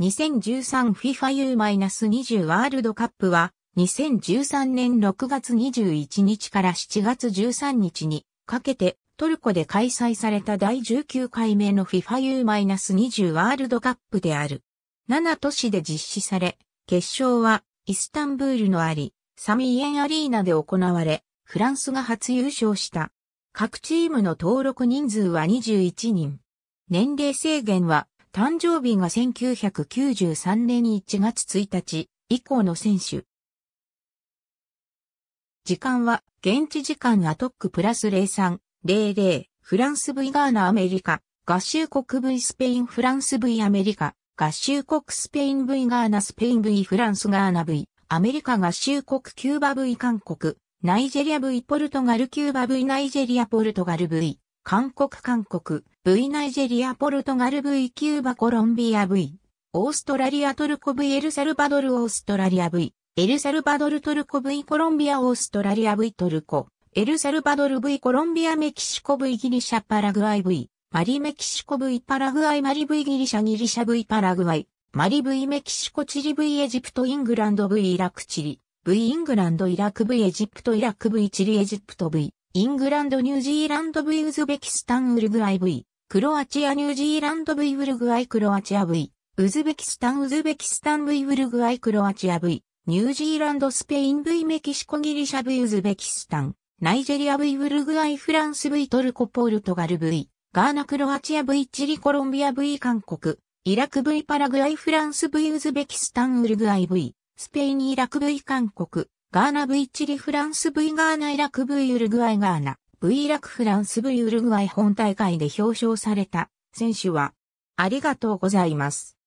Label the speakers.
Speaker 1: 2013FIFA U-20 ワールドカップは、2013年6月21日から7月13日にかけてトルコで開催された第19回目の FIFA U-20 ワールドカップである。7都市で実施され、決勝はイスタンブールのあり、サミイエンアリーナで行われ、フランスが初優勝した。各チームの登録人数は21人。年齢制限は誕生日が1993年1月1日以降の選手。時間は現地時間アトックプラス03、00、フランス V ガーナアメリカ、合衆国 V スペインフランス V アメリカ、合衆国スペイン V ガーナスペイン V フランスガーナ V、アメリカ合衆国キューバ V 韓国、ナイジェリア V ポルトガルキューバ V ナイジェリアポルトガル V。韓国韓国 V ナイジェリアポルトガル V キューバコロンビア V オーストラリアトルコ V エルサルバドルオーストラリア V エルサルバドルトルコ V コロンビアオーストラリア V トルコエルサルバドル V コロンビアメキシコ V ギリシャパラグアイ V マリメキシコ V パラグアイマリ V ギリシャギリシャ V パラグアイマリ V メキシコチリ V エジプトイングランド V イラクチリ V イングランドイラク V エジプトイラク V チリエジプト V イングランド、ニュージーランド V、ウズベキスタン、ウルグアイ V、クロアチア、ニュージーランド V、ウルグアイ、クロアチア V、ウズベキスタン、ウズベキスタン V、ウルグアイ、クロアチア V、ニュージーランド、スペイン V、メキシコ、ギリシャ V、ウズベキスタン、ナイジェリア V、ウルグアイ、フランス V、トルコ、ポルトガル V、ガーナ、クロアチア V、チリ、コロンビア V、韓国、イラク V、パラグアイ、フランス V、ウズベキスタン、ウルグアイ V、スペイン、イラク V、韓国、ガーナ V チリフランス V ガーナイラク V ウルグアイガーナ V イラクフランス V ウルグアイ本大会で表彰された選手はありがとうございま
Speaker 2: す。